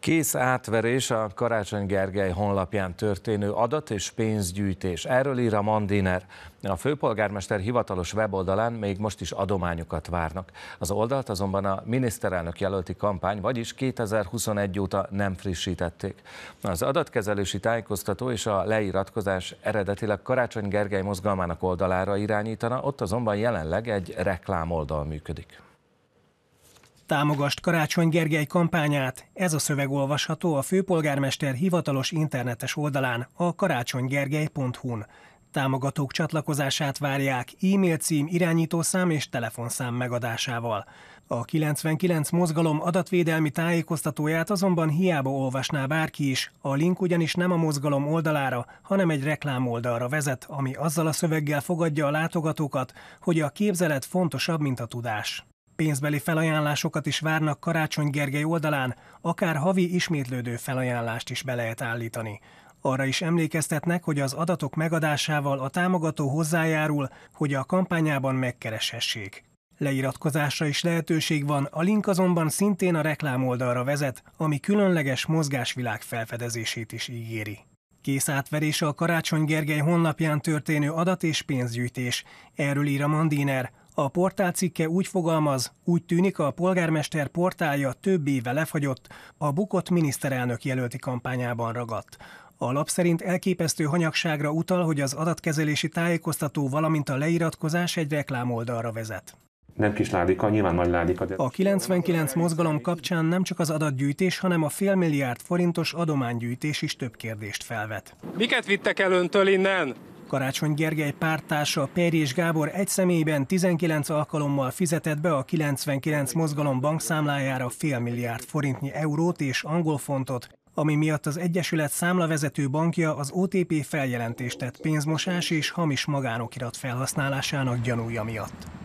Kész átverés a Karácsony Gergely honlapján történő adat és pénzgyűjtés. Erről ír a Mandiner. A főpolgármester hivatalos weboldalán még most is adományokat várnak. Az oldalt azonban a miniszterelnök jelölti kampány, vagyis 2021 óta nem frissítették. Az adatkezelési tájékoztató és a leiratkozás eredetileg Karácsony Gergely mozgalmának oldalára irányítana, ott azonban jelenleg egy reklámoldal működik. Támogast Karácsony Gergely kampányát, ez a szöveg olvasható a főpolgármester hivatalos internetes oldalán a karácsonygergely.hu-n. Támogatók csatlakozását várják e-mail cím, irányítószám és telefonszám megadásával. A 99 mozgalom adatvédelmi tájékoztatóját azonban hiába olvasná bárki is, a link ugyanis nem a mozgalom oldalára, hanem egy reklám oldalra vezet, ami azzal a szöveggel fogadja a látogatókat, hogy a képzelet fontosabb, mint a tudás pénzbeli felajánlásokat is várnak Karácsony Gergely oldalán, akár havi ismétlődő felajánlást is be lehet állítani. Arra is emlékeztetnek, hogy az adatok megadásával a támogató hozzájárul, hogy a kampányában megkereshessék. Leiratkozásra is lehetőség van, a link azonban szintén a reklámoldalra vezet, ami különleges mozgásvilág felfedezését is ígéri. Kész átverése a Karácsony Gergely honlapján történő adat- és pénzgyűjtés. Erről ír a Mandiner, a portál cikke úgy fogalmaz, úgy tűnik a polgármester portálja több éve lefagyott, a bukott miniszterelnök jelölti kampányában ragadt. A lap szerint elképesztő hanyagságra utal, hogy az adatkezelési tájékoztató, valamint a leiratkozás egy reklámoldalra vezet. Nem kis ládika, nyilván nagy ládika. De... A 99 mozgalom kapcsán nem csak az adatgyűjtés, hanem a félmilliárd forintos adománygyűjtés is több kérdést felvet. Miket vittek el öntől innen? Karácsony Gergely pártársa és Gábor egy személyben 19 alkalommal fizetett be a 99 mozgalom bankszámlájára félmilliárd forintnyi eurót és angol fontot, ami miatt az Egyesület számlavezető bankja az OTP feljelentést tett pénzmosás és hamis magánokirat felhasználásának gyanúja miatt.